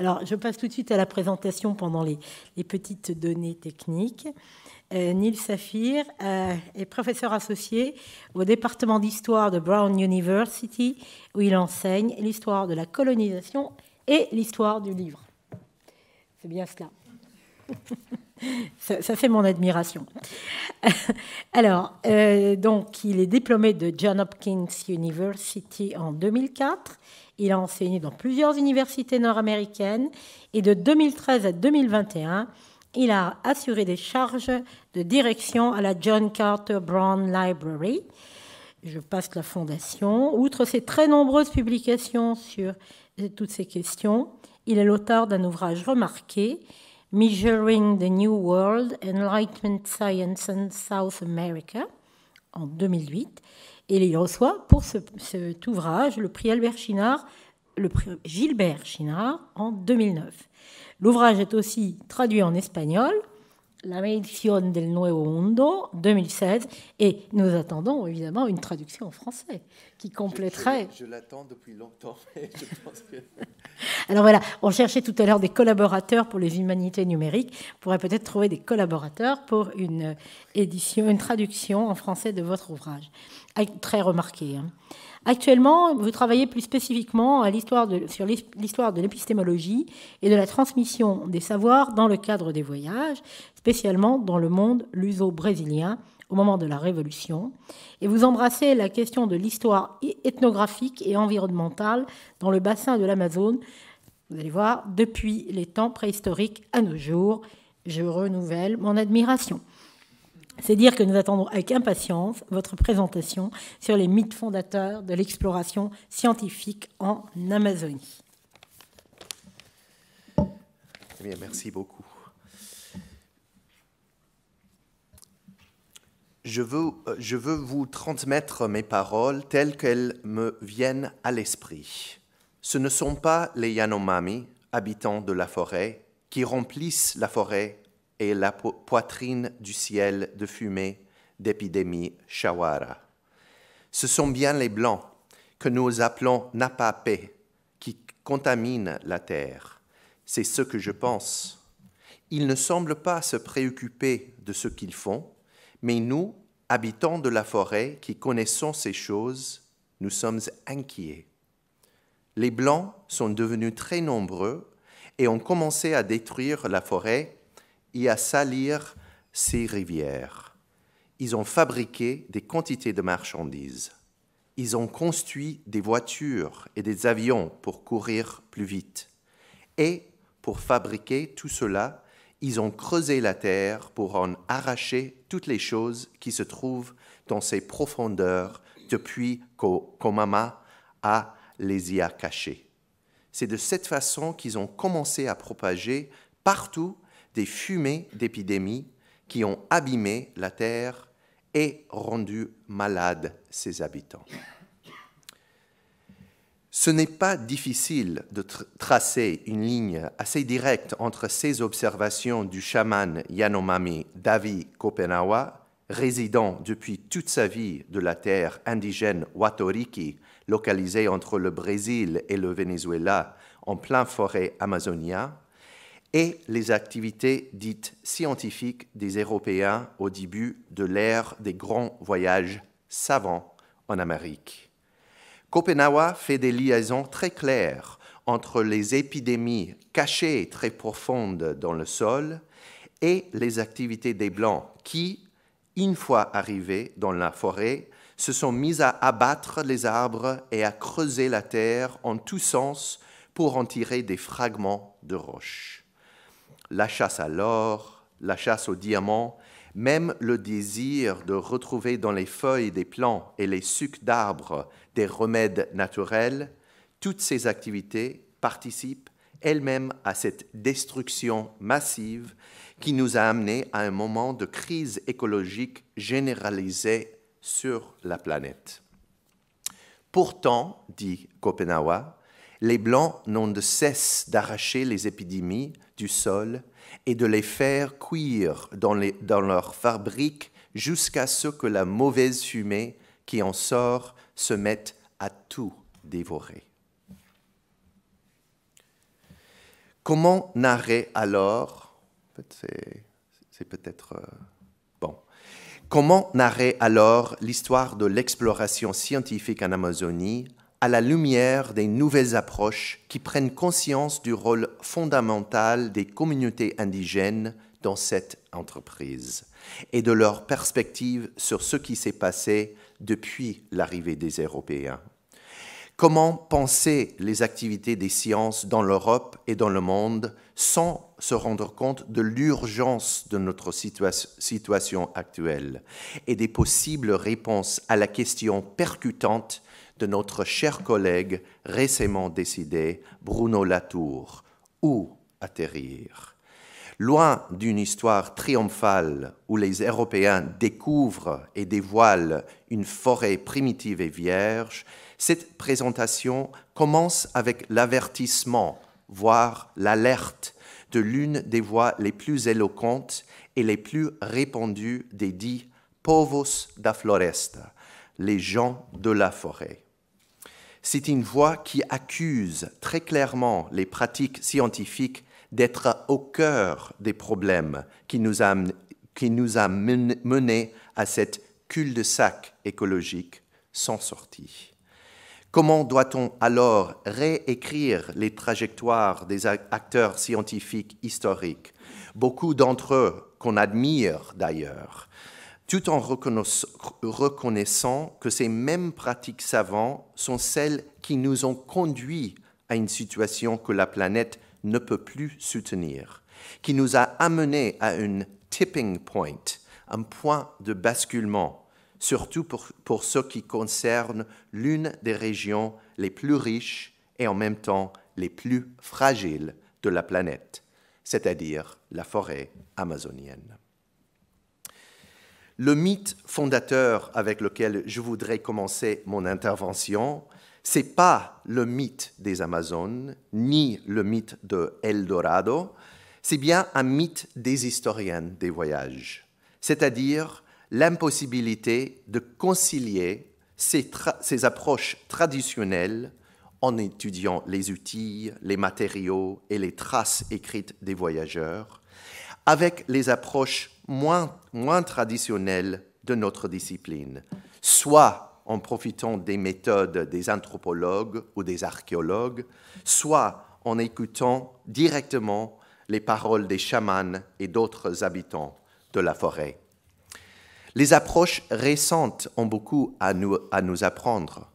Alors, je passe tout de suite à la présentation pendant les, petites données techniques. Euh, Neil Safir euh, est professeur associé au département d'histoire de Brown University, où il enseigne l'histoire de la colonisation et l'histoire du livre. C'est bien cela. Ça, fait mon admiration. Alors, euh, donc, il est diplômé de John Hopkins University en 2004 il a enseigné dans plusieurs universités nord-américaines et de 2013 à 2021, il a assuré des charges de direction à la John Carter Brown Library. Je passe la fondation. Outre ses très nombreuses publications sur euh, toutes ces questions, il est l'auteur d'un ouvrage remarqué, Measuring the New World, Enlightenment Science in South America, en 2008, et il reçoit pour cet ouvrage le prix Albert Chinard, le prix Gilbert Chinard en 2009. L'ouvrage est aussi traduit en espagnol, La Medición del Nuevo Mundo, 2016, et nous attendons évidemment une traduction en français qui compléterait. Je, l'attends depuis longtemps. Alors voilà, on cherchait tout à l'heure des collaborateurs pour les humanités numériques. On pourrait peut-être trouver des collaborateurs pour une euh, édition, une traduction en français de votre ouvrage. Très remarqué. Hein. Actuellement, vous travaillez plus spécifiquement à sur l'histoire de l'épistémologie et de la transmission des savoirs dans le cadre des voyages, spécialement dans le monde luso-brésilien au moment de la Révolution, et vous embrassez la question de l'histoire ethnographique et environnementale dans le bassin de l'Amazone, vous allez voir, depuis les temps préhistoriques à nos jours. Je renouvelle mon admiration. C'est dire que nous attendons avec impatience votre présentation sur les mythes fondateurs de l'exploration scientifique en Amazonie. Eh merci beaucoup. Euh, je veux, vous transmettre mes paroles telles qu'elles me viennent à l'esprit. Ce ne sont pas les Yanomami, habitants de la forêt, qui remplissent la forêt et la poitrine du ciel de fumée d'épidémie Shawara. Ce sont bien les Blancs, que nous appelons Napapé, qui contaminent la terre. C'est ce que je pense. Ils ne semblent pas se préoccuper de ce qu'ils font, mais nous, habitants de la forêt qui connaissons ces choses, nous sommes inquiets. Les Blancs sont devenus très nombreux et ont commencé à détruire la forêt et à salir ses rivières. Ils ont fabriqué des quantités de marchandises. Ils ont construit des voitures et des avions pour courir plus vite. Et pour fabriquer tout cela, ils ont creusé la terre pour en arracher toutes les choses qui se trouvent dans ses profondeurs depuis qu'Omama a les y a cachées. C'est de cette façon qu'ils ont commencé à propager partout des fumées d'épidémie qui ont abîmé la terre et rendu malades ses habitants. Ce n'est pas difficile de tracer une ligne assez directe entre ces observations du chaman Yanomami Davi Kopenawa, résident depuis toute sa vie de la terre indigène Watoriki, localisée entre le Brésil et le Venezuela, en plein forêt amazonienne, et les activités dites scientifiques des Européens au début de l'ère des grands voyages savants en Amérique. Copenhague fait des liaisons très claires entre les épidémies cachées très profondes dans le sol et les activités des Blancs qui, une fois arrivés dans la forêt, se sont mis à abattre les arbres et à creuser la terre en tous sens pour en tirer des fragments de roches. La chasse à l'or, la chasse aux diamants, même le désir de retrouver dans les feuilles des plants et les sucs d'arbres des remèdes naturels, toutes ces activités participent elles-mêmes à cette destruction massive qui nous a amenés à un moment de crise écologique généralisée sur la planète. Pourtant, dit Copenhague, les Blancs n'ont de cesse d'arracher les épidémies du sol et de les faire cuire dans, les, dans leurs fabriques jusqu'à ce que la mauvaise fumée qui en sort se mettent à tout dévorer. Comment narrer alors, c'est peut-être euh, bon, comment narrer alors l'histoire de l'exploration scientifique en Amazonie à la lumière des nouvelles approches qui prennent conscience du rôle fondamental des communautés indigènes dans cette entreprise et de leur perspective sur ce qui s'est passé depuis l'arrivée des Européens. Comment penser les activités des sciences dans l'Europe et dans le monde sans se rendre compte de l'urgence de notre situation actuelle et des possibles réponses à la question percutante de notre cher collègue récemment décidé, Bruno Latour Où atterrir Loin d'une histoire triomphale où les Européens découvrent et dévoilent une forêt primitive et vierge, cette présentation commence avec l'avertissement, voire l'alerte, de l'une des voix les plus éloquentes et les plus répandues des dits povos da floresta, les gens de la forêt. C'est une voix qui accuse très clairement les pratiques scientifiques d'être au cœur des problèmes qui nous a, qui nous a menés à cette cul-de-sac écologique sans sortie. Comment doit-on alors réécrire les trajectoires des acteurs scientifiques historiques, beaucoup d'entre eux qu'on admire d'ailleurs, tout en reconnaissant que ces mêmes pratiques savantes sont celles qui nous ont conduits à une situation que la planète ne peut plus soutenir, qui nous a amenés à un « tipping point, un point de basculement, surtout pour, pour ce qui concerne l'une des régions les plus riches et en même temps les plus fragiles de la planète, c'est-à-dire la forêt amazonienne. Le mythe fondateur avec lequel je voudrais commencer mon intervention n'est pas le mythe des Amazones, ni le mythe de El Dorado, c'est bien un mythe des historiens des voyages, c'est-à-dire l'impossibilité de concilier ces, approches traditionnelles en étudiant les outils, les matériaux et les traces écrites des voyageurs, avec les approches moins, moins traditionnelles de notre discipline, soit en profitant des méthodes des anthropologues ou des archéologues, soit en écoutant directement les paroles des chamans et d'autres habitants de la forêt. Les approches récentes ont beaucoup à nous, à nous apprendre.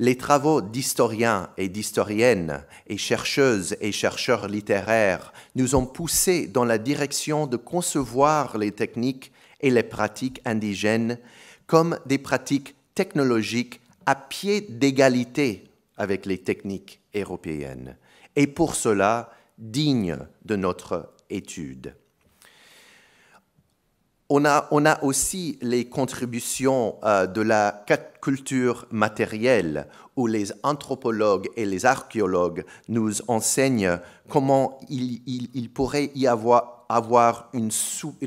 Les travaux d'historiens et d'historiennes et chercheuses et chercheurs littéraires nous ont poussés dans la direction de concevoir les techniques et les pratiques indigènes comme des pratiques technologique à pied d'égalité avec les techniques européennes, et pour cela digne de notre étude. On a, aussi les contributions euh, de la culture matérielle, où les anthropologues et les archéologues nous enseignent comment il, il, pourrait y avoir, avoir une,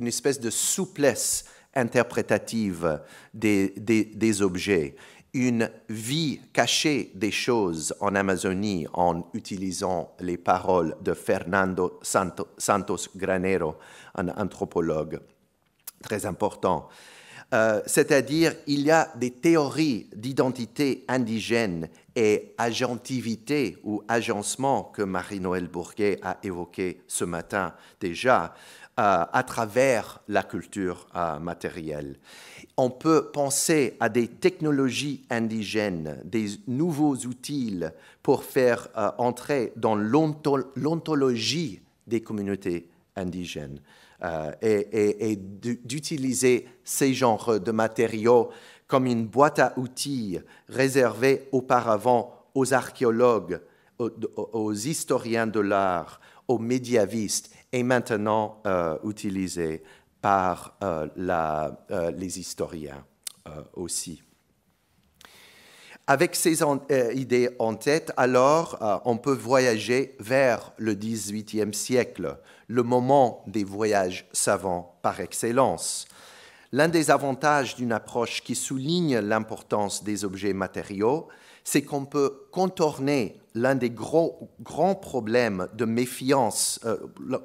espèce de souplesse interprétative des, objets, une vie cachée des choses en Amazonie en utilisant les paroles de Fernando Santos Granero, un anthropologue très important. Euh, c'est-à-dire il y a des théories d'identité indigène et agentivité ou agencement que Marie-Noël Bourguet a évoqué ce matin déjà, à travers la culture euh, matérielle. On peut penser à des technologies indigènes, des nouveaux outils pour faire euh, entrer dans l'ontologie des communautés indigènes euh, et, d'utiliser ces genres de matériaux comme une boîte à outils réservée auparavant aux archéologues, aux historiens de l'art, aux médiavistes est maintenant euh, utilisé par euh, euh, les historiens euh, aussi. Avec ces idées en tête, alors on peut voyager vers le XVIIIe siècle, le moment des voyages savants par excellence. L'un des avantages d'une approche qui souligne l'importance des objets matériaux, c'est qu'on peut contourner l'un des gros, grands problèmes de méfiance, euh,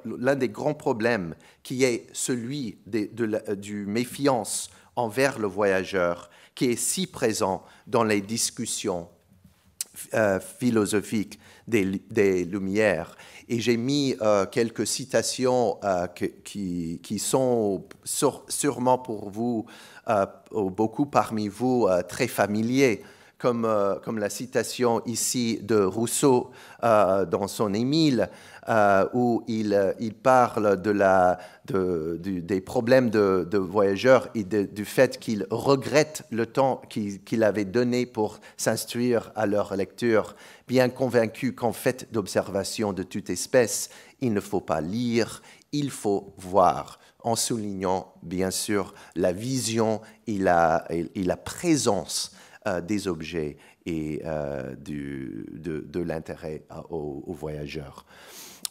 l'un des grands problèmes qui est celui de, euh, du méfiance envers le voyageur, qui est si présent dans les discussions euh, philosophiques des, Lumières. Et j'ai mis quelques citations qui, sont sûrement pour vous, beaucoup parmi vous, très familiers. Euh, comme, la citation ici de Rousseau euh, dans son Émile, euh, où il, parle de des problèmes de, voyageurs et du fait qu'ils regrettent le temps qu'il avait donné pour s'instruire à leur lecture, bien convaincu qu'en fait d'observation de toute espèce, il ne faut pas lire, il faut voir en soulignant bien sûr la vision et la présence euh, des objets et euh, du, de, l'intérêt euh, aux, voyageurs.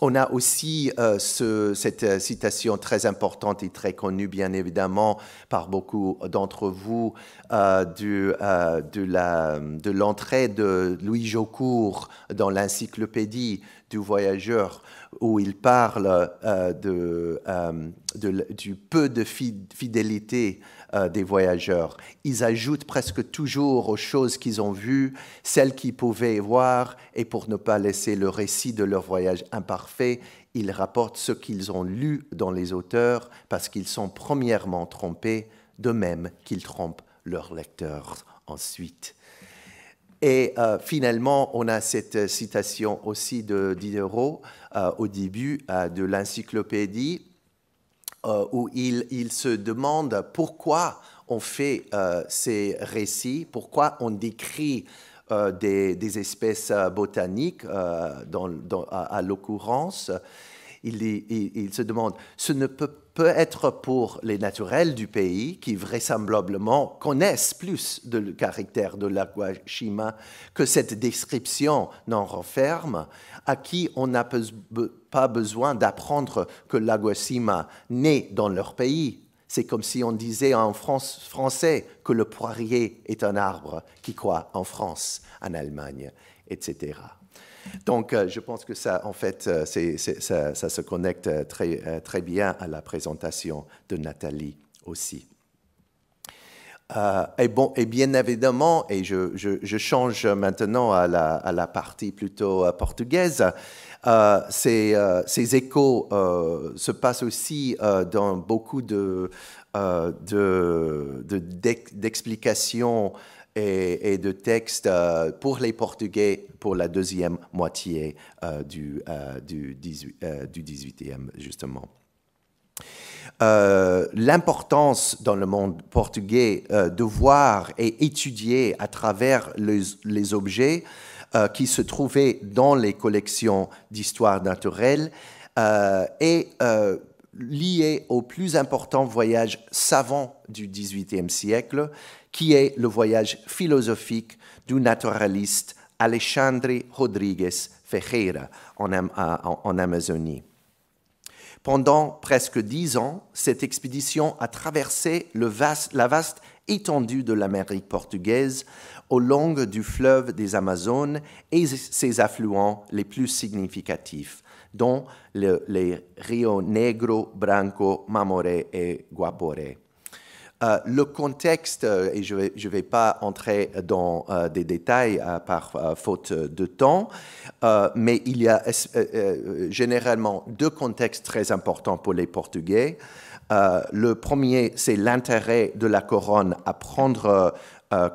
On a aussi ce, cette citation très importante et très connue, bien évidemment, par beaucoup d'entre vous, de l'entrée de, de Louis Jaucourt dans l'encyclopédie du voyageur, où il parle euh, de, euh, du peu de fidélité euh, des voyageurs. Ils ajoutent presque toujours aux choses qu'ils ont vues, celles qu'ils pouvaient voir, et pour ne pas laisser le récit de leur voyage imparfait, ils rapportent ce qu'ils ont lu dans les auteurs, parce qu'ils sont premièrement trompés, de même qu'ils trompent leurs lecteurs ensuite. Et euh, finalement, on a cette citation aussi de Diderot euh, au début euh, de l'encyclopédie, où il, se demande pourquoi on fait ces récits, pourquoi on décrit des, espèces botaniques à l'occurrence il, se demande, ce ne peut, être pour les naturels du pays, qui vraisemblablement connaissent plus de le caractère de l'Aquashima que cette description n'en renferme, à qui on n'a pas besoin d'apprendre que l'Aguashima naît dans leur pays. C'est comme si on disait en France, français que le poirier est un arbre qui croît en France, en Allemagne, etc. Donc, euh, je pense que ça, en fait, euh, ça, se connecte euh, très, bien à la présentation de Nathalie aussi. et, bon, bien évidemment, et je, change maintenant à la, partie plutôt portugaise, ces, échos se passent aussi dans beaucoup d'explications et, de textes euh, pour les Portugais pour la deuxième moitié euh, du, euh, du, 18, du e justement. l'importance dans le monde portugais de voir et étudier à travers les, objets qui se trouvaient dans les collections d'histoire naturelle est liée au plus important voyage savant du XVIIIe siècle qui est le voyage philosophique du naturaliste Alexandre Rodrigues Ferreira en, Amazonie. Pendant presque dix ans, cette expédition a traversé la vaste étendue de l'Amérique portugaise au long du fleuve des Amazones et ses affluents les plus significatifs, dont les Rio Negro, Branco, Mamoré et Guaporé. Euh, le contexte, euh, et je ne vais, je vais, pas entrer dans euh, des détails par faute de temps, mais il y a généralement deux contextes très importants pour les Portugais. le premier, c'est l'intérêt de la couronne à prendre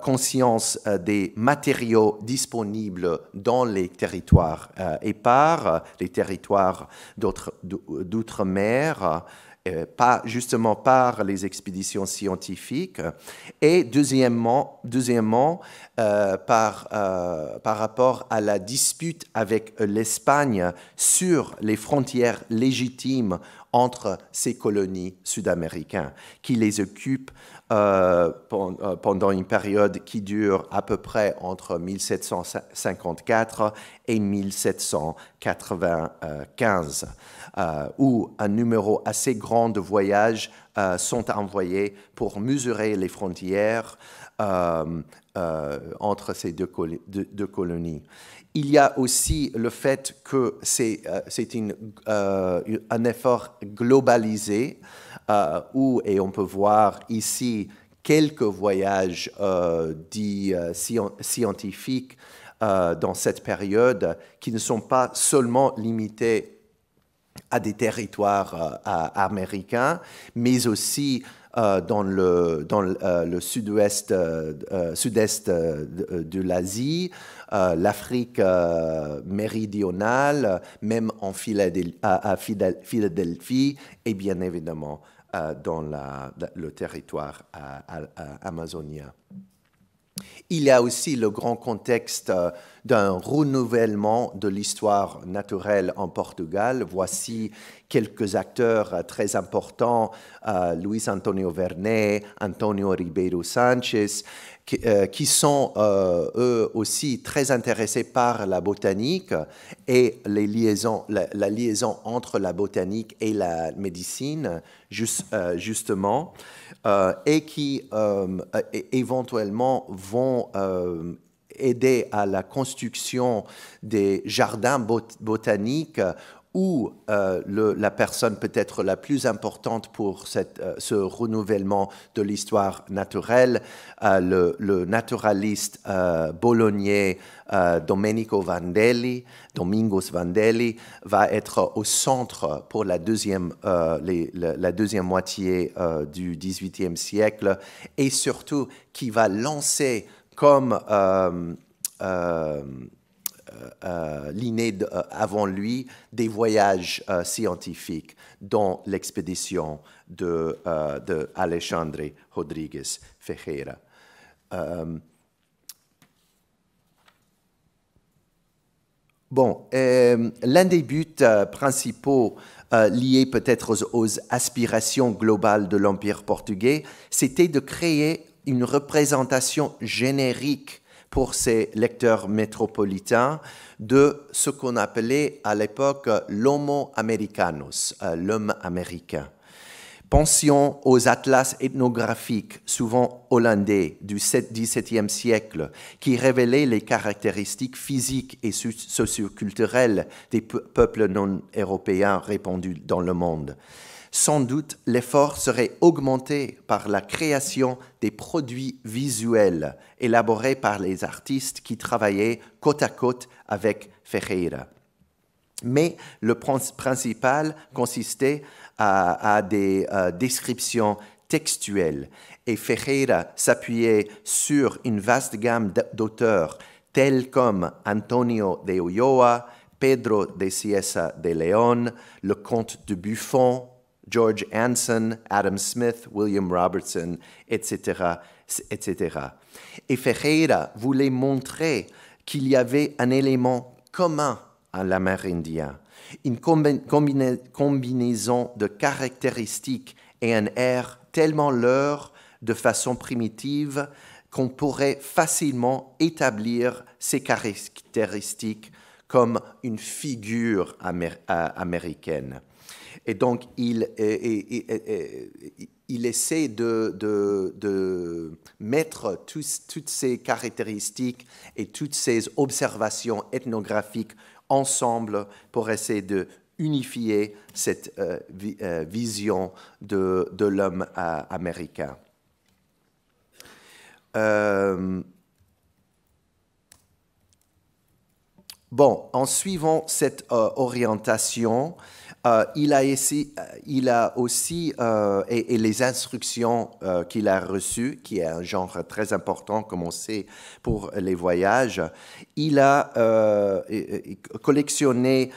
conscience des matériaux disponibles dans les territoires et par les territoires d'outre-mer. Euh, pas, justement par les expéditions scientifiques, et deuxièmement, deuxièmement euh, par, euh, par rapport à la dispute avec l'Espagne sur les frontières légitimes entre ces colonies sud-américaines qui les occupent pendant une période qui dure à peu près entre 1754 et 1795. Euh, où un numéro assez grand de voyages euh, sont envoyés pour mesurer les frontières euh, entre ces deux, colonies. Il y a aussi le fait que c'est un effort globalisé où, et on peut voir ici quelques voyages dits scientifiques dans cette période qui ne sont pas seulement limités à des territoires euh, américains, mais aussi euh, dans le, sud-ouest, sud-est de, l'Asie, euh, l'Afrique méridionale, même en Philadelphie, à, Philadelphie et bien évidemment dans le territoire amazonien. Il y a aussi le grand contexte euh, d'un renouvellement de l'histoire naturelle en Portugal. Voici quelques acteurs euh, très importants, euh, Luis Antonio Vernet, Antonio Ribeiro Sanchez, qui sont eux aussi très intéressés par la botanique et la, liaison entre la botanique et la médecine, justement. Euh, et qui euh, éventuellement vont euh, aider à la construction des jardins botaniques où euh, la personne peut-être la plus importante pour cette, euh, ce renouvellement de l'histoire naturelle, euh, le, naturaliste bolognais Domenico Vandelli, Domingos Vandelli, va être au centre pour la deuxième, les, la deuxième moitié du XVIIIe siècle et surtout qui va lancer comme euh, euh, liné euh, avant lui des voyages scientifiques, dont l'expédition de, Alexandre Rodriguez Ferreira. Bon, l'un des buts principaux liés peut-être aux, aux aspirations globales de l'Empire portugais, c'était de créer une représentation générique pour ces lecteurs métropolitains de ce qu'on appelait à l'époque l'homo americanus, euh, l'homme américain. Pensions aux atlas ethnographiques, souvent hollandais, du 17e siècle, qui révélaient les caractéristiques physiques et socioculturelles des peuples non européens répandus dans le monde. Sans doute, l'effort serait augmenté par la création des produits visuels élaborés par les artistes qui travaillaient côte à côte avec Ferreira. Mais le principal consistait à, des euh, descriptions textuelles et Ferreira s'appuyait sur une vaste gamme d'auteurs tels comme Antonio de Ulloa, Pedro de Siesa de León, le comte de Buffon, George Anson, Adam Smith, William Robertson, etc., etc. Et Ferreira voulait montrer qu'il y avait un élément commun à l'amérindien, une combinaison de caractéristiques et un air tellement leur de façon primitive qu'on pourrait facilement établir ces caractéristiques comme une figure euh, américaine. Et donc, il, essaie de, de, mettre toutes ces caractéristiques et toutes ces observations ethnographiques ensemble pour essayer de unifier cette euh, euh, vision de, l'homme euh, américain. Bon, en suivant cette euh, orientation, euh, il, a aussi, euh, et, les instructions qu'il a reçues, qui est un genre très important, comme on sait, pour les voyages, il a collectionné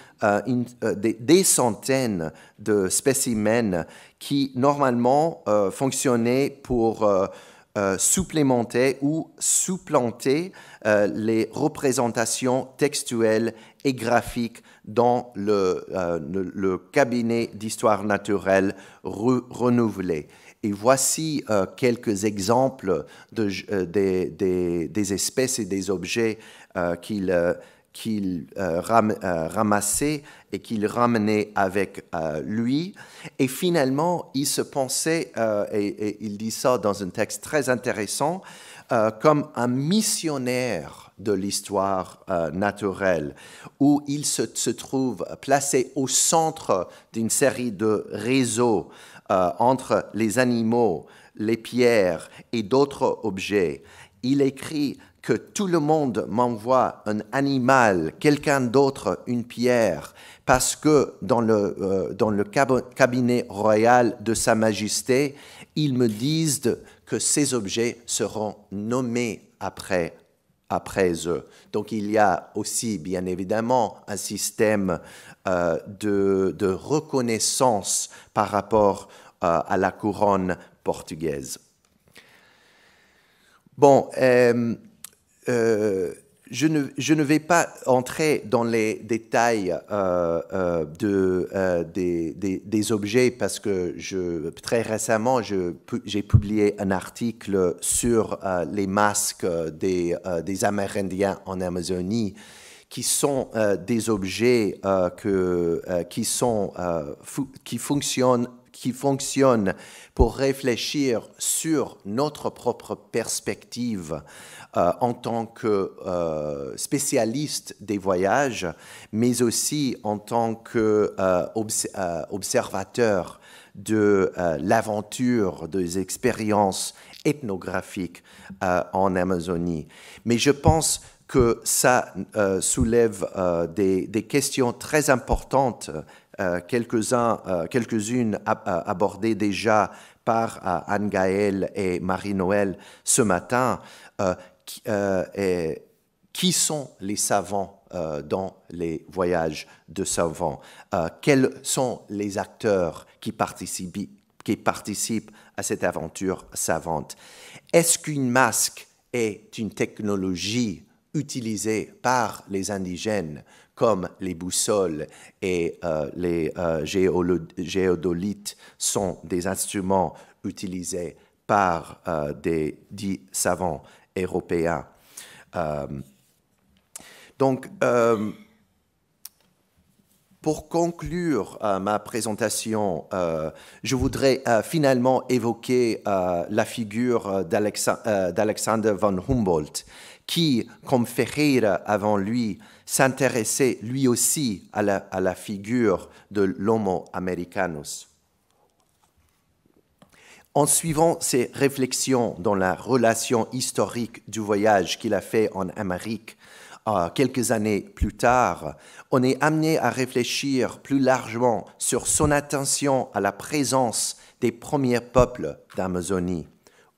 des, des, centaines de spécimens qui, normalement, fonctionnaient pour euh, supplémenter ou supplanter euh, les représentations textuelles et graphiques dans le, euh, le, cabinet d'histoire naturelle renouvelé. Et voici quelques exemples de, des, des, espèces et des objets qu'il qu'il euh, euh, ramassait et qu'il ramenait avec euh, lui. Et finalement, il se pensait, et, il dit ça dans un texte très intéressant, comme un missionnaire de l'histoire naturelle, où il se, se, trouve placé au centre d'une série de réseaux entre les animaux, les pierres et d'autres objets. Il écrit que tout le monde m'envoie un animal, quelqu'un d'autre une pierre, parce que dans le, euh, dans le cabinet royal de Sa Majesté, ils me disent que ces objets seront nommés après, après eux. Donc il y a aussi, bien évidemment, un système euh, de, de, reconnaissance par rapport euh, à la couronne portugaise. Bon, euh, je, ne, je, ne, vais pas entrer dans les détails euh, euh, de, des, des, objets parce que je, très récemment, j'ai publié un article sur les masques des, des, Amérindiens en Amazonie qui sont des objets que, qui, sont, qui, fonctionnent, qui fonctionnent pour réfléchir sur notre propre perspective euh, en tant que euh, spécialiste des voyages, mais aussi en tant qu'observateur euh, de l'aventure, des expériences ethnographiques en Amazonie. Mais je pense que ça soulève des, questions très importantes, quelques-uns, quelques-unes abordées déjà par Anne Gaël et Marie-Noël ce matin qui, euh, qui sont les savants euh, dans les voyages de savants euh, Quels sont les acteurs qui participent, qui participent à cette aventure savante Est-ce qu'une masque est une technologie utilisée par les indigènes comme les boussoles et les géodolites sont des instruments utilisés par des dits savants européen. Euh, donc, euh, pour conclure euh, ma présentation, je voudrais finalement évoquer la figure d'Alexander von Humboldt, qui, comme Ferreira avant lui, s'intéressait lui aussi à la, à la figure de l'Homo Americanus. En suivant ses réflexions dans la relation historique du voyage qu'il a fait en Amérique euh, quelques années plus tard, on est amené à réfléchir plus largement sur son attention à la présence des premiers peuples d'Amazonie,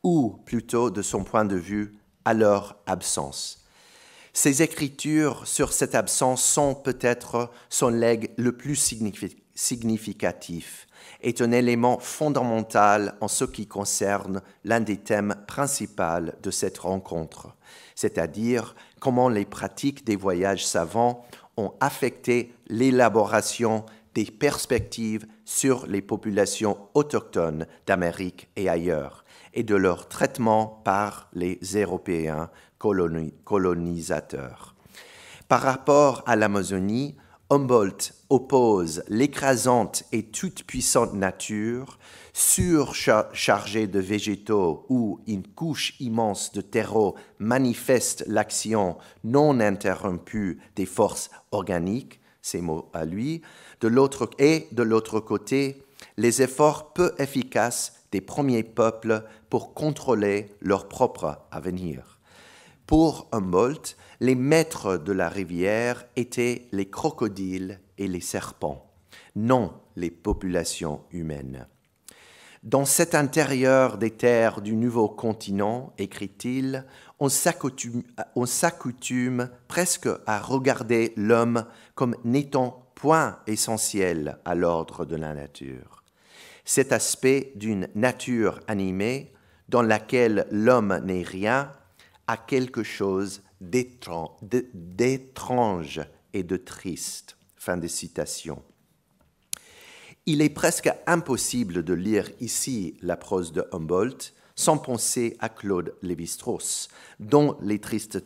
ou plutôt de son point de vue à leur absence. Ses écritures sur cette absence sont peut-être son legs le plus significatif est un élément fondamental en ce qui concerne l'un des thèmes principaux de cette rencontre, c'est-à-dire comment les pratiques des voyages savants ont affecté l'élaboration des perspectives sur les populations autochtones d'Amérique et ailleurs et de leur traitement par les Européens colonisateurs. Par rapport à l'Amazonie, Humboldt oppose l'écrasante et toute-puissante nature, surchargée de végétaux où une couche immense de terreau manifeste l'action non interrompue des forces organiques, ces mots à lui, de l'autre et de l'autre côté, les efforts peu efficaces des premiers peuples pour contrôler leur propre avenir. Pour Humboldt, les maîtres de la rivière étaient les crocodiles et les serpents, non les populations humaines. Dans cet intérieur des terres du nouveau continent, écrit-il, on s'accoutume presque à regarder l'homme comme n'étant point essentiel à l'ordre de la nature. Cet aspect d'une nature animée, dans laquelle l'homme n'est rien, a quelque chose d'étrange et de triste. Fin de citation. Il est presque impossible de lire ici la prose de Humboldt sans penser à Claude Lévi-Strauss, dont les tristes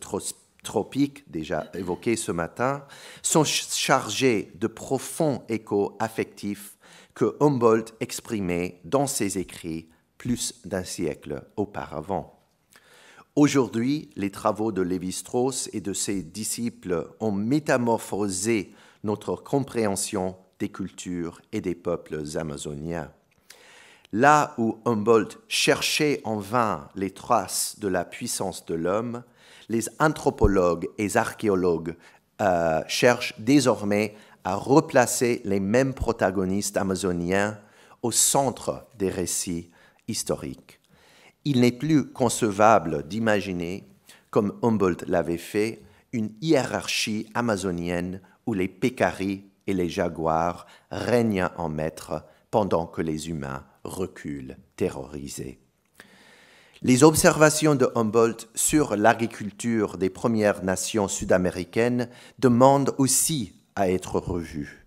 tropiques, déjà évoqués ce matin, sont chargés de profonds échos affectifs que Humboldt exprimait dans ses écrits plus d'un siècle auparavant. Aujourd'hui, les travaux de Lévi-Strauss et de ses disciples ont métamorphosé notre compréhension des cultures et des peuples amazoniens. Là où Humboldt cherchait en vain les traces de la puissance de l'homme, les anthropologues et archéologues euh, cherchent désormais à replacer les mêmes protagonistes amazoniens au centre des récits historiques. Il n'est plus concevable d'imaginer, comme Humboldt l'avait fait, une hiérarchie amazonienne où les pécaris et les jaguars règnent en maître pendant que les humains reculent terrorisés. Les observations de Humboldt sur l'agriculture des Premières Nations sud-américaines demandent aussi à être revues.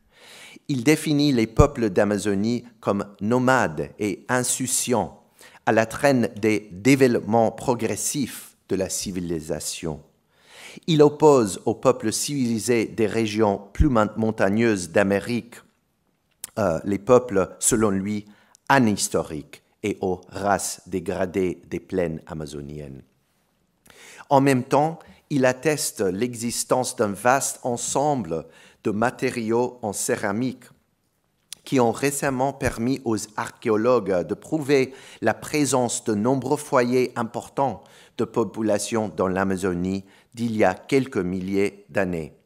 Il définit les peuples d'Amazonie comme nomades et insouciants à la traîne des développements progressifs de la civilisation. Il oppose aux peuples civilisés des régions plus montagneuses d'Amérique euh, les peuples, selon lui, anhistoriques et aux races dégradées des plaines amazoniennes. En même temps, il atteste l'existence d'un vaste ensemble de matériaux en céramique qui ont récemment permis aux archéologues de prouver la présence de nombreux foyers importants de population dans l'Amazonie d'il y a quelques milliers d'années.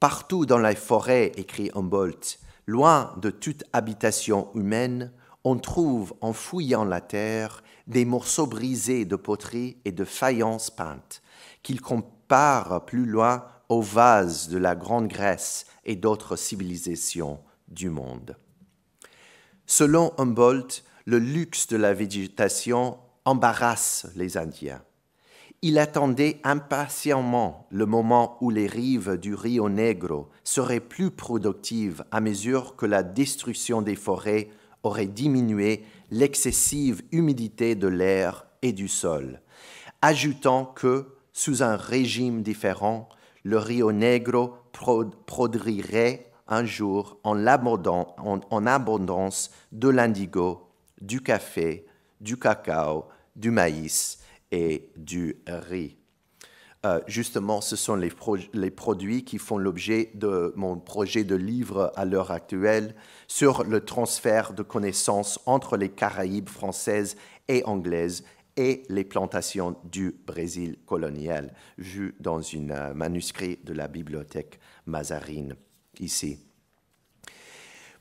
Partout dans la forêt, écrit Humboldt, loin de toute habitation humaine, on trouve, en fouillant la terre, des morceaux brisés de poterie et de faïence peintes, qu'il compare plus loin aux vases de la Grande Grèce et d'autres civilisations, du monde. Selon Humboldt, le luxe de la végétation embarrasse les Indiens. Il attendait impatiemment le moment où les rives du Rio Negro seraient plus productives à mesure que la destruction des forêts aurait diminué l'excessive humidité de l'air et du sol, ajoutant que, sous un régime différent, le Rio Negro produirait un jour en, abondance de l'indigo, du café, du cacao, du maïs et du riz. Euh, justement, ce sont les, les produits qui font l'objet de mon projet de livre à l'heure actuelle sur le transfert de connaissances entre les Caraïbes françaises et anglaises et les plantations du Brésil colonial, vu dans un euh, manuscrit de la bibliothèque Mazarine ici.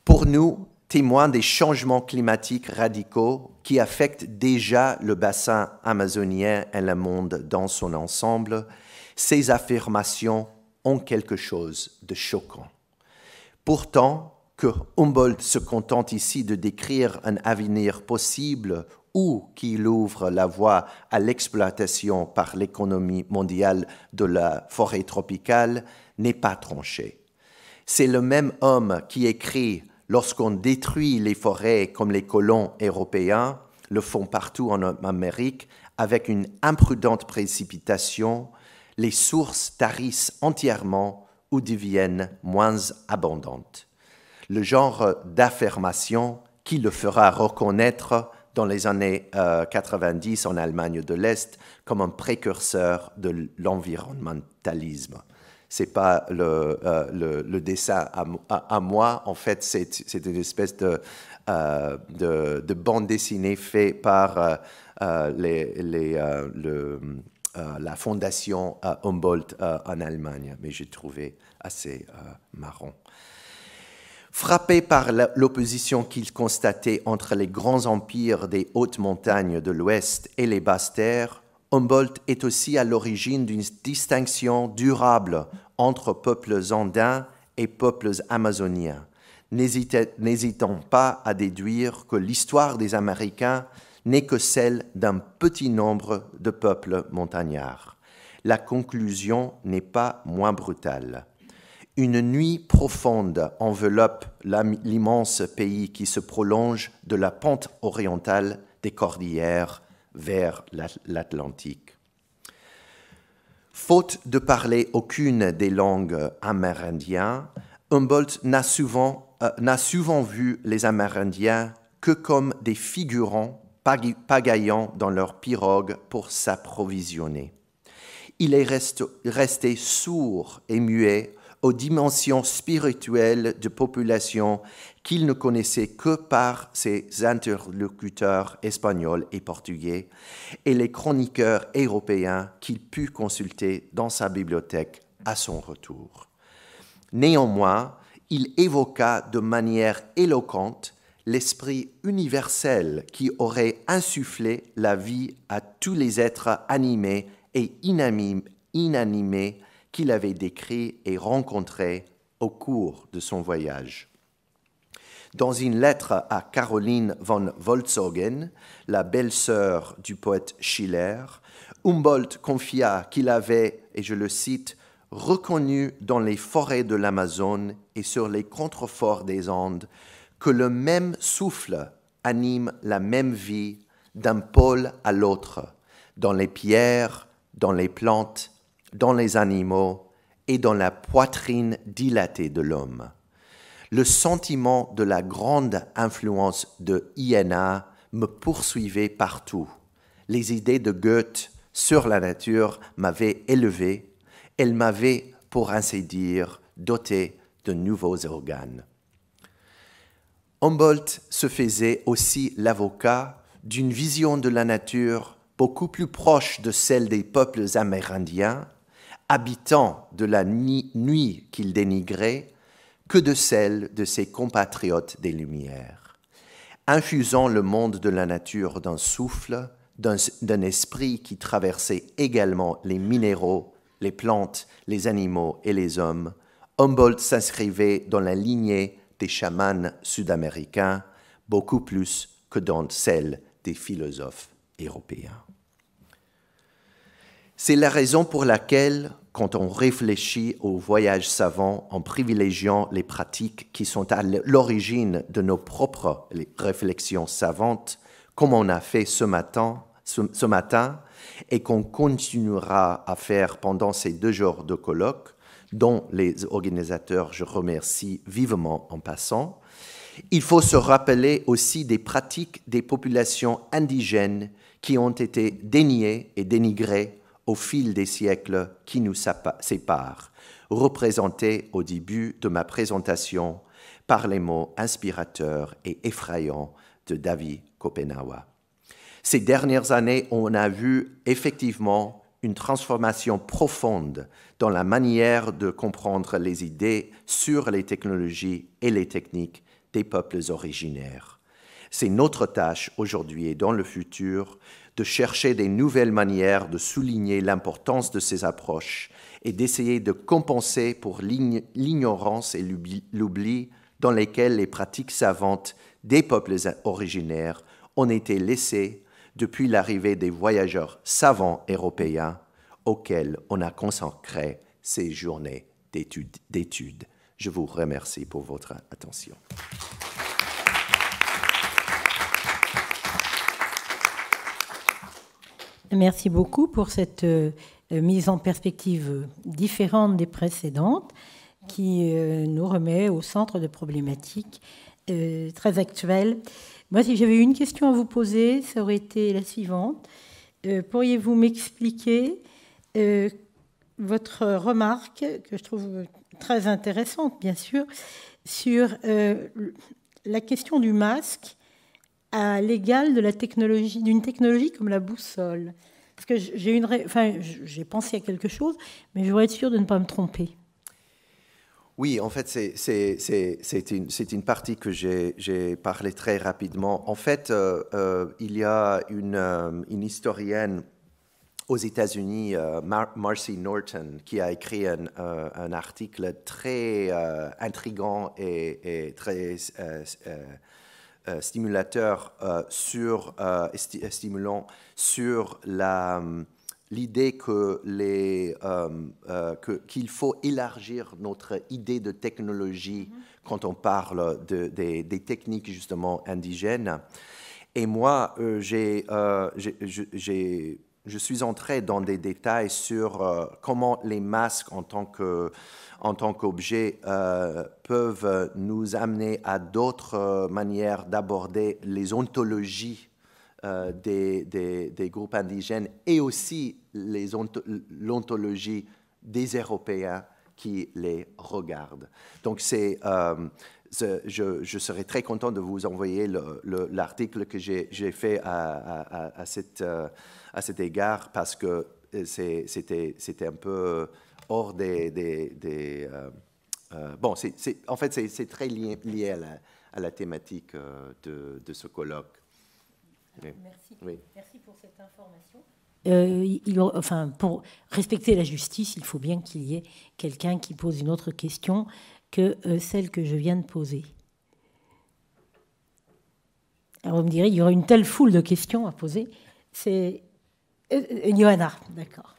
Pour nous, témoin des changements climatiques radicaux qui affectent déjà le bassin amazonien et le monde dans son ensemble, ces affirmations ont quelque chose de choquant. Pourtant, que Humboldt se contente ici de décrire un avenir possible ou qu'il ouvre la voie à l'exploitation par l'économie mondiale de la forêt tropicale n'est pas tranché. C'est le même homme qui écrit Lorsqu'on détruit les forêts comme les colons européens le font partout en Amérique, avec une imprudente précipitation, les sources tarissent entièrement ou deviennent moins abondantes. Le genre d'affirmation qui le fera reconnaître dans les années 90 euh, en Allemagne de l'Est comme un précurseur de l'environnementalisme c'est pas le, euh, le, dessin à, moi. En fait, c'est une espèce euh, de, de, bande dessinée faite par euh, les, la fondation Humboldt en Allemagne, mais j'ai trouvé assez marrant. Frappé par l'opposition qu'il constatait entre les grands empires des hautes montagnes de l'Ouest et les basses terres, Humboldt est aussi à l'origine d'une distinction durable entre peuples andins et peuples amazoniens, N'hésitons pas à déduire que l'histoire des Américains n'est que celle d'un petit nombre de peuples montagnards. La conclusion n'est pas moins brutale. Une nuit profonde enveloppe l'immense pays qui se prolonge de la pente orientale des cordillères vers l'Atlantique. Faute de parler aucune des langues amérindiennes, Humboldt n'a souvent, euh, souvent, vu les Amérindiens que comme des figurants pagayant dans leur pirogues pour s'approvisionner. Il est resté sourd et muet aux dimensions spirituelles de populations qu'il ne connaissait que par ses interlocuteurs espagnols et portugais et les chroniqueurs européens qu'il put consulter dans sa bibliothèque à son retour. Néanmoins, il évoqua de manière éloquente l'esprit universel qui aurait insufflé la vie à tous les êtres animés et inanimés qu'il avait décrits et rencontrés au cours de son voyage. Dans une lettre à Caroline von Volzogen, la belle-sœur du poète Schiller, Humboldt confia qu'il avait, et je le cite, reconnu dans les forêts de l'Amazone et sur les contreforts des Andes que le même souffle anime la même vie d'un pôle à l'autre, dans les pierres, dans les plantes, dans les animaux et dans la poitrine dilatée de l'homme le sentiment de la grande influence de Iéna me poursuivait partout. Les idées de Goethe sur la nature m'avaient élevé, elles m'avaient, pour ainsi dire, doté de nouveaux organes. Humboldt se faisait aussi l'avocat d'une vision de la nature beaucoup plus proche de celle des peuples amérindiens, habitants de la nuit qu'il dénigrait, que de celle de ses compatriotes des Lumières, infusant le monde de la nature d'un souffle, d'un esprit qui traversait également les minéraux, les plantes, les animaux et les hommes, Humboldt s'inscrivait dans la lignée des chamans sud-américains beaucoup plus que dans celle des philosophes européens. C'est la raison pour laquelle quand on réfléchit au voyage savant en privilégiant les pratiques qui sont à l'origine de nos propres réflexions savantes, comme on a fait ce matin, et qu'on continuera à faire pendant ces deux jours de colloque, dont les organisateurs je remercie vivement en passant. Il faut se rappeler aussi des pratiques des populations indigènes qui ont été déniées et dénigrées au fil des siècles qui nous séparent, représenté au début de ma présentation par les mots inspirateurs et effrayants de David Kopenawa. Ces dernières années, on a vu effectivement une transformation profonde dans la manière de comprendre les idées sur les technologies et les techniques des peuples originaires. C'est notre tâche aujourd'hui et dans le futur de chercher des nouvelles manières de souligner l'importance de ces approches et d'essayer de compenser pour l'ignorance et l'oubli dans lesquels les pratiques savantes des peuples originaires ont été laissées depuis l'arrivée des voyageurs savants européens auxquels on a consacré ces journées d'études. Je vous remercie pour votre attention. Merci beaucoup pour cette euh, mise en perspective différente des précédentes qui euh, nous remet au centre de problématiques euh, très actuelles. Moi, si j'avais une question à vous poser, ça aurait été la suivante. Pourriez-vous m'expliquer votre remarque, que je trouve très intéressante, bien sûr, sur la question du masque à l'égal de la technologie, d'une technologie comme la boussole Parce que j'ai une, enfin, j'ai pensé à quelque chose, mais je voudrais être sûr de ne pas me tromper. Oui, en fait, c'est une, une, partie que j'ai parlé très rapidement. En fait, euh, euh, il y a une, euh, une historienne aux États-Unis, Marcy Norton, qui a écrit un, un article très intrigant et, et très euh, stimulateurs euh, sur, euh, stimulant sur la hum, l'idée que les hum, euh, qu'il faut élargir notre idée de technologie mm-hmm. quand on parle de, des, techniques justement indigènes. Et moi, j'ai je suis entré dans des détails sur euh, comment les masques en tant que tant qu'objet euh, peuvent nous amener à d'autres euh, manières d'aborder les ontologies des, des, groupes indigènes et aussi l'ontologie des Européens qui les regardent. Donc c'est je, serais très content de vous envoyer l'article que j'ai fait à, à cette à cet égard parce que euh, c'était un peu euh, hors des... des, euh, bon, en fait, c'est très lié, à, la, thématique de, ce colloque. Merci. Merci pour cette information. il, enfin, pour respecter la justice, il faut bien qu'il y ait quelqu'un qui pose une autre question que celle que je viens de poser. Alors vous me direz, il y aura une telle foule de questions à poser. C'est euh, euh, Johanna, d'accord.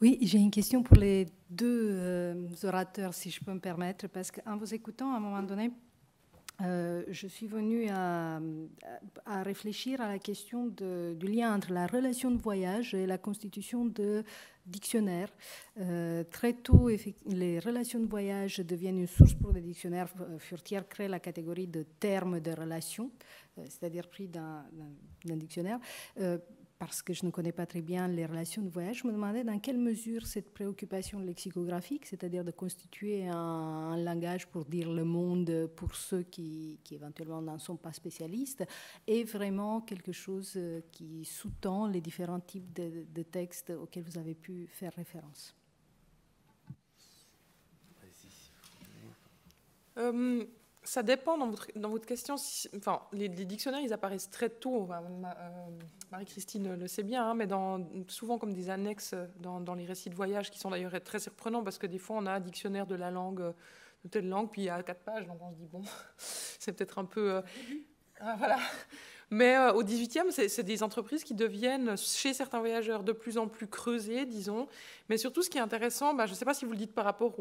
Oui, j'ai une question pour les deux euh, orateurs, si je peux me permettre, parce qu'en vous écoutant, à un moment donné, je suis venue à, réfléchir à la question du lien entre la relation de voyage et la constitution de dictionnaires. très tôt, les relations de voyage deviennent une source pour les dictionnaires. Furtière crée la catégorie de termes de relation, c'est-à-dire pris d'un dictionnaire parce que je ne connais pas très bien les relations de voyage, je me demandais dans quelle mesure cette préoccupation lexicographique, c'est-à-dire de constituer un, langage pour dire le monde pour ceux qui, éventuellement n'en sont pas spécialistes, est vraiment quelque chose euh, qui sous-tend les différents types de, textes auxquels vous avez pu faire référence. Euh, ça dépend dans votre, dans votre question. enfin, les, dictionnaires, ils apparaissent très tôt. Euh, Marie-Christine le sait bien, hein, mais dans, souvent comme des annexes dans, les récits de voyage, qui sont d'ailleurs très surprenants, parce que des fois, on a un dictionnaire de la langue, euh, de telle langue, puis il y a quatre pages, donc on se dit, bon, c'est peut-être un peu... Euh, ah, voilà. Mais au XVIIIe, c'est des entreprises qui deviennent, chez certains voyageurs, de plus en plus creusées, disons, mais surtout, ce qui est intéressant, bah, je ne sais pas si vous le dites par rapport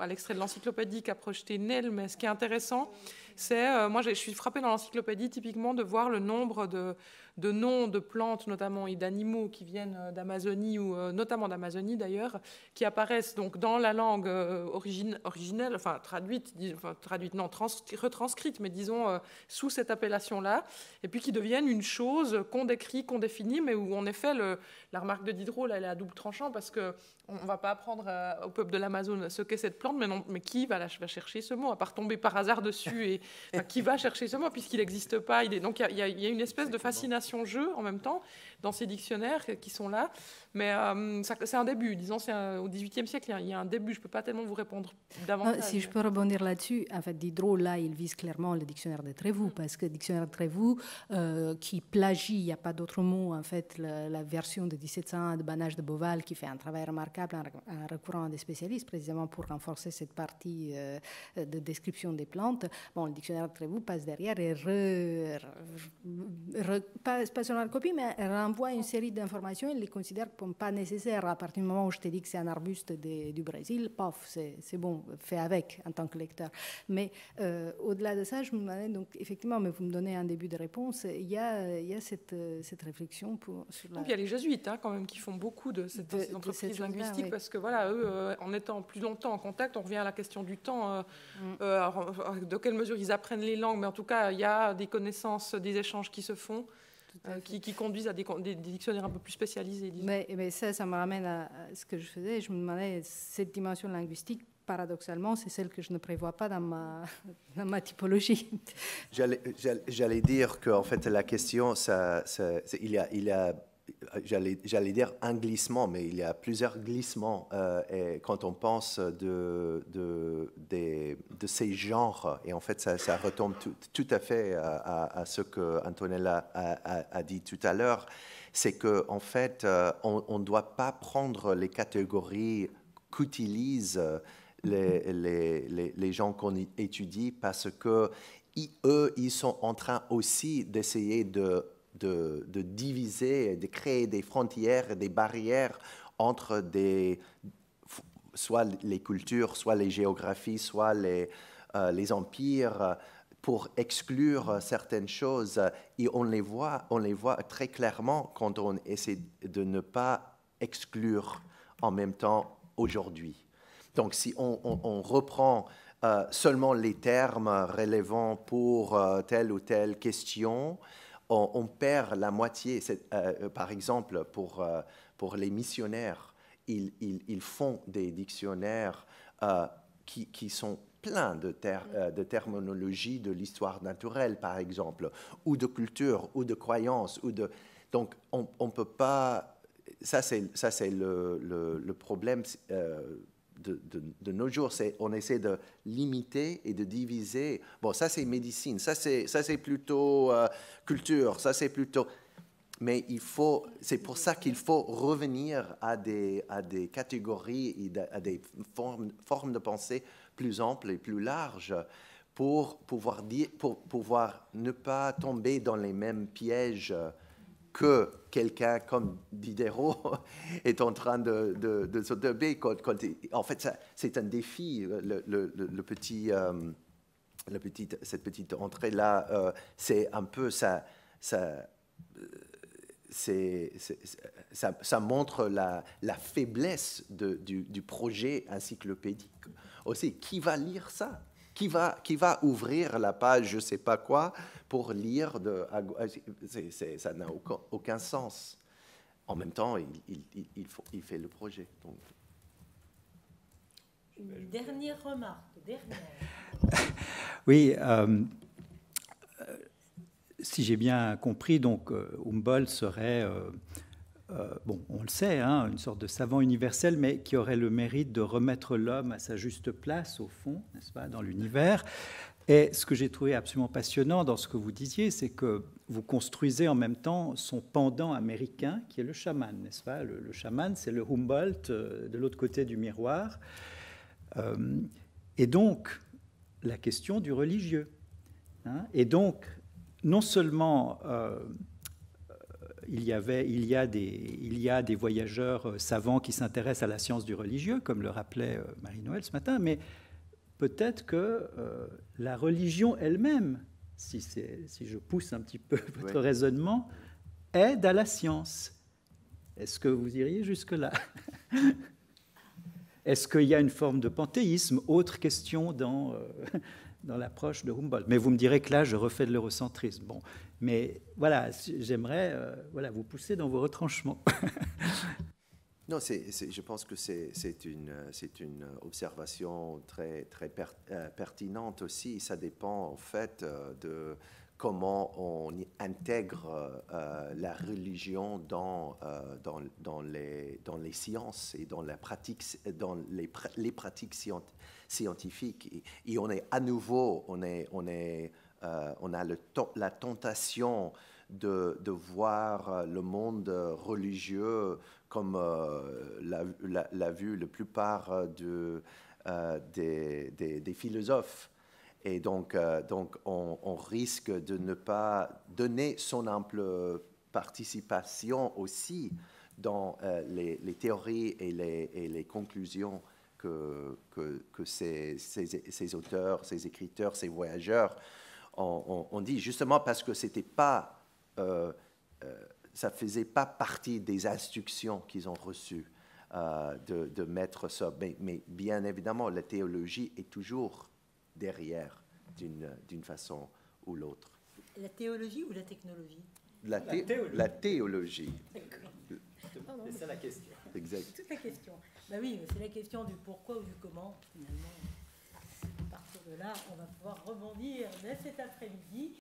à l'extrait de l'encyclopédie qu'a projeté Nel, mais ce qui est intéressant, c'est, euh, moi je suis frappée dans l'encyclopédie typiquement de voir le nombre de, de noms de plantes notamment et d'animaux qui viennent euh, d'Amazonie, ou euh, notamment d'Amazonie d'ailleurs, qui apparaissent donc dans la langue origine, originelle, enfin traduite, enfin, traduite non, retranscrite, mais disons sous cette appellation-là, et puis qui deviennent une chose qu'on décrit, qu'on définit, mais où en effet le, la remarque de Diderot, elle est à double tranchant parce qu'on ne va pas apprendre euh, au peuple de l'Amazon ce qu'est cette plante, mais, mais qui va, chercher ce mot, à part tomber par hasard dessus et, Qui va chercher ce mot, puisqu'il n'existe pas il Donc il y, a une espèce de fascination-jeu en même temps dans ces dictionnaires qui sont là. Mais euh, c'est un début. Disons, c'est au XVIIIe siècle, il y, a un début. Je ne peux pas tellement vous répondre davantage. si je peux rebondir là-dessus, en fait, Diderot, là, il vise clairement le dictionnaire de Trévoux, mm. parce que le dictionnaire de Trévoux, euh, qui plagie, il n'y a pas d'autre mot, en fait, la, version de 1701 de Banage de Beauval, qui fait un travail remarquable en, recourant à des spécialistes, précisément pour renforcer cette partie euh, de description des plantes. Bon, le dictionnaire de Trévoux passe derrière et re, pas, sur la copie, mais m'envoie une série d'informations, il les considère comme pas nécessaires. À partir du moment où je te dis que c'est un arbuste du Brésil, paf, c'est bon, fait avec en tant que lecteur. Mais euh, au-delà de ça, je me donc effectivement, mais vous me donnez un début de réponse, il y a, euh, cette, réflexion pour, sur la... Donc il y a les jésuites hein, quand même qui font beaucoup de cette, linguistiques parce que voilà, eux, euh, en étant plus longtemps en contact, on revient à la question du temps, mm. de quelle mesure ils apprennent les langues, mais en tout cas, il y a des connaissances, des échanges qui se font. Ah, qui, conduisent à des, dictionnaires un peu plus spécialisés. Mais, ça, ça me ramène à ce que je faisais. Je me demandais, cette dimension linguistique, paradoxalement, c'est celle que je ne prévois pas dans ma, ma typologie. J'allais dire qu'en fait, la question, ça, il, a, il y a j'allais dire un glissement, mais il y a plusieurs glissements. Euh, et quand on pense de, de, de, ces genres, et en fait, ça, retombe tout, tout, à fait à, ce que Antonella a, dit tout à l'heure, c'est qu'en en fait, euh, on ne doit pas prendre les catégories qu'utilisent les, les, les, les gens qu'on étudie parce que eux, ils sont en train aussi d'essayer de de, diviser, de créer des frontières, des barrières entre des, soit les cultures, soit les géographies, soit les, euh, les empires pour exclure certaines choses. Et on les voit, on les voit très clairement quand on essaie de ne pas exclure en même temps aujourd'hui. Donc si on, reprend euh, seulement les termes relevant pour euh, telle ou telle question, on, perd la moitié. Euh, par exemple, pour, euh, pour les missionnaires, ils, font des dictionnaires euh, qui, sont pleins de, ter mm. de terminologie de l'histoire naturelle, par exemple, ou de culture, ou de croyances, ou de... Donc, on ne peut pas... Ça, c'est le, le, problème de, nos jours, c'est on essaie de limiter et de diviser. Bon, ça c'est médecine, ça c'est ça c'est plutôt euh, culture, ça c'est plutôt. Mais il faut, c'est pour ça qu'il faut revenir à des, à des catégories et à des formes, formes de pensée plus amples et plus larges pour pouvoir, dire, pour pouvoir ne pas tomber dans les mêmes pièges que quelqu'un comme Diderot est en train de, de, se en fait, c'est un défi, le, euh, cette petite entrée-là, euh, c'est un peu ça. ça euh, montre la, faiblesse du, du projet encyclopédique. Aussi, qui va lire ça qui va, qui va ouvrir la page je ne sais pas quoi pour lire de, euh, Ça n'a aucun, aucun, sens. En même temps, il, il, il, il fait le projet. Donc. Une dernière remarque. oui. Euh, euh, si j'ai bien compris, donc Humboldt serait euh, bon, on le sait, hein, une sorte de savant universel, mais qui aurait le mérite de remettre l'homme à sa juste place, au fond, n'est-ce pas, dans l'univers. Et ce que j'ai trouvé absolument passionnant dans ce que vous disiez, c'est que vous construisez en même temps son pendant américain, qui est le chaman, n'est-ce pas le, chaman, c'est le Humboldt euh, de l'autre côté du miroir. Euh, et donc, la question du religieux. Hein. et donc, non seulement il, y avait, il, y a des, il y a des voyageurs euh, savants qui s'intéressent à la science du religieux, comme le rappelait euh, Marie-Noël ce matin, mais peut-être que euh, la religion elle-même, si, je pousse un petit peu votre raisonnement, aide à la science. Est-ce que vous iriez jusque-là Est-ce qu'il y a une forme de panthéisme Autre question dans, dans l'approche de Humboldt. Mais vous me direz que là, je refais de l'eurocentrisme. Bon, mais voilà, j'aimerais euh, voilà, vous pousser dans vos retranchements. non, je pense que c'est une, une observation très, très euh, pertinente aussi. Ça dépend en fait euh, de comment on intègre la religion dans, dans, dans, les, dans les sciences et dans, la pratique, dans les, les pratiques scientifiques. Et, et, on est à nouveau, on est... On est euh, on a la tentation de, voir euh, le monde euh, religieux comme l'a, vu la, plupart des, philosophes. Et donc, on, risque de ne pas donner son ample participation aussi dans les, théories et les, conclusions que, ces, ces, auteurs, ces écriteurs, ces voyageurs on, dit, justement parce que c'était pas, euh, euh, ça faisait pas partie des instructions qu'ils ont reçues euh, de, mettre ça. Mais, bien évidemment, la théologie est toujours derrière d'une façon ou l'autre. La théologie ou la technologie la, théologie. C'est ça la question. Exact. Toute la question. Ben oui, c'est la question du pourquoi ou du comment, finalement là, on va pouvoir rebondir dès cet après-midi